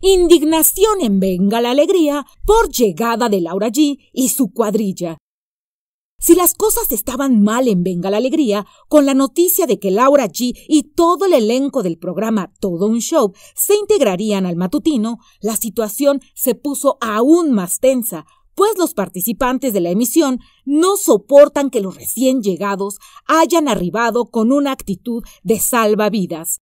Indignación en Venga la Alegría por llegada de Laura G y su cuadrilla. Si las cosas estaban mal en Venga la Alegría, con la noticia de que Laura G y todo el elenco del programa Todo un Show se integrarían al matutino, la situación se puso aún más tensa, pues los participantes de la emisión no soportan que los recién llegados hayan arribado con una actitud de salvavidas.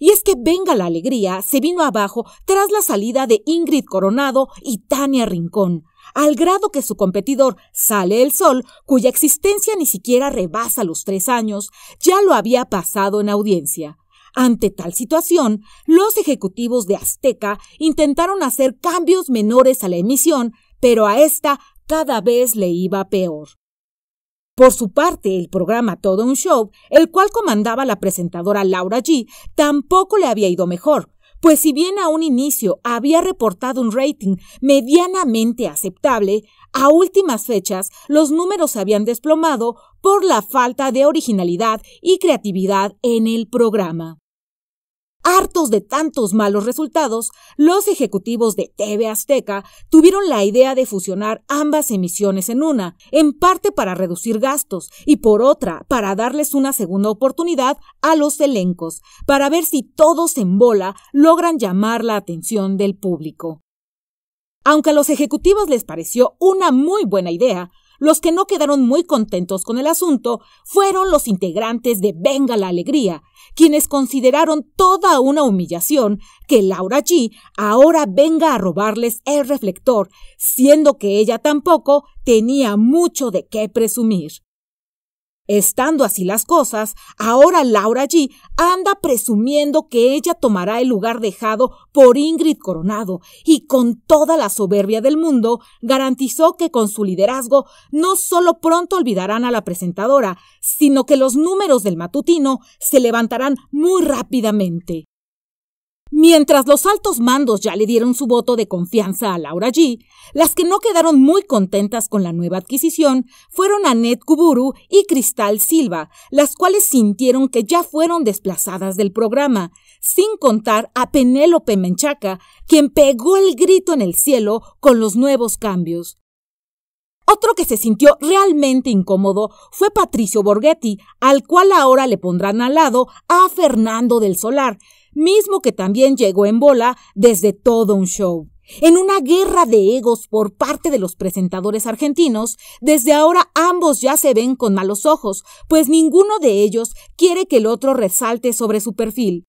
Y es que Venga la Alegría se vino abajo tras la salida de Ingrid Coronado y Tania Rincón, al grado que su competidor Sale el Sol, cuya existencia ni siquiera rebasa los tres años, ya lo había pasado en audiencia. Ante tal situación, los ejecutivos de Azteca intentaron hacer cambios menores a la emisión, pero a esta cada vez le iba peor. Por su parte, el programa Todo un Show, el cual comandaba la presentadora Laura G, tampoco le había ido mejor, pues si bien a un inicio había reportado un rating medianamente aceptable, a últimas fechas los números se habían desplomado por la falta de originalidad y creatividad en el programa. Hartos de tantos malos resultados, los ejecutivos de TV Azteca tuvieron la idea de fusionar ambas emisiones en una, en parte para reducir gastos y por otra para darles una segunda oportunidad a los elencos, para ver si todos en bola logran llamar la atención del público. Aunque a los ejecutivos les pareció una muy buena idea, los que no quedaron muy contentos con el asunto fueron los integrantes de Venga la Alegría, quienes consideraron toda una humillación que Laura G ahora venga a robarles el reflector, siendo que ella tampoco tenía mucho de qué presumir. Estando así las cosas, ahora Laura G anda presumiendo que ella tomará el lugar dejado por Ingrid Coronado y con toda la soberbia del mundo garantizó que con su liderazgo no solo pronto olvidarán a la presentadora, sino que los números del matutino se levantarán muy rápidamente. Mientras los altos mandos ya le dieron su voto de confianza a Laura G, las que no quedaron muy contentas con la nueva adquisición fueron Anet Kuburu y Cristal Silva, las cuales sintieron que ya fueron desplazadas del programa, sin contar a Penélope Menchaca, quien pegó el grito en el cielo con los nuevos cambios. Otro que se sintió realmente incómodo fue Patricio Borghetti, al cual ahora le pondrán al lado a Fernando del Solar, mismo que también llegó en bola desde todo un show. En una guerra de egos por parte de los presentadores argentinos, desde ahora ambos ya se ven con malos ojos, pues ninguno de ellos quiere que el otro resalte sobre su perfil.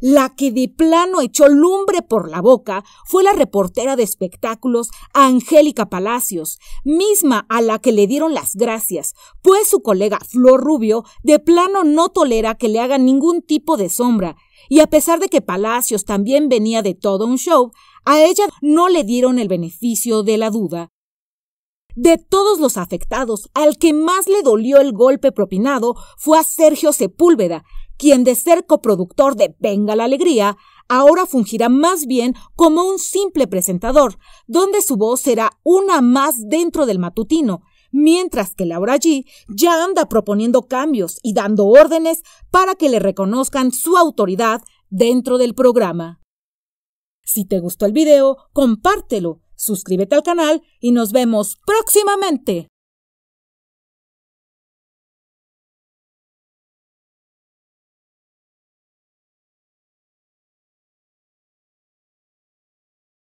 La que de plano echó lumbre por la boca fue la reportera de espectáculos Angélica Palacios, misma a la que le dieron las gracias, pues su colega Flor Rubio de plano no tolera que le hagan ningún tipo de sombra, y a pesar de que Palacios también venía de todo un show, a ella no le dieron el beneficio de la duda. De todos los afectados, al que más le dolió el golpe propinado fue a Sergio Sepúlveda, quien de ser coproductor de Venga la Alegría, ahora fungirá más bien como un simple presentador, donde su voz será una más dentro del matutino, mientras que Laura G ya anda proponiendo cambios y dando órdenes para que le reconozcan su autoridad dentro del programa. Si te gustó el video, compártelo, suscríbete al canal y nos vemos próximamente.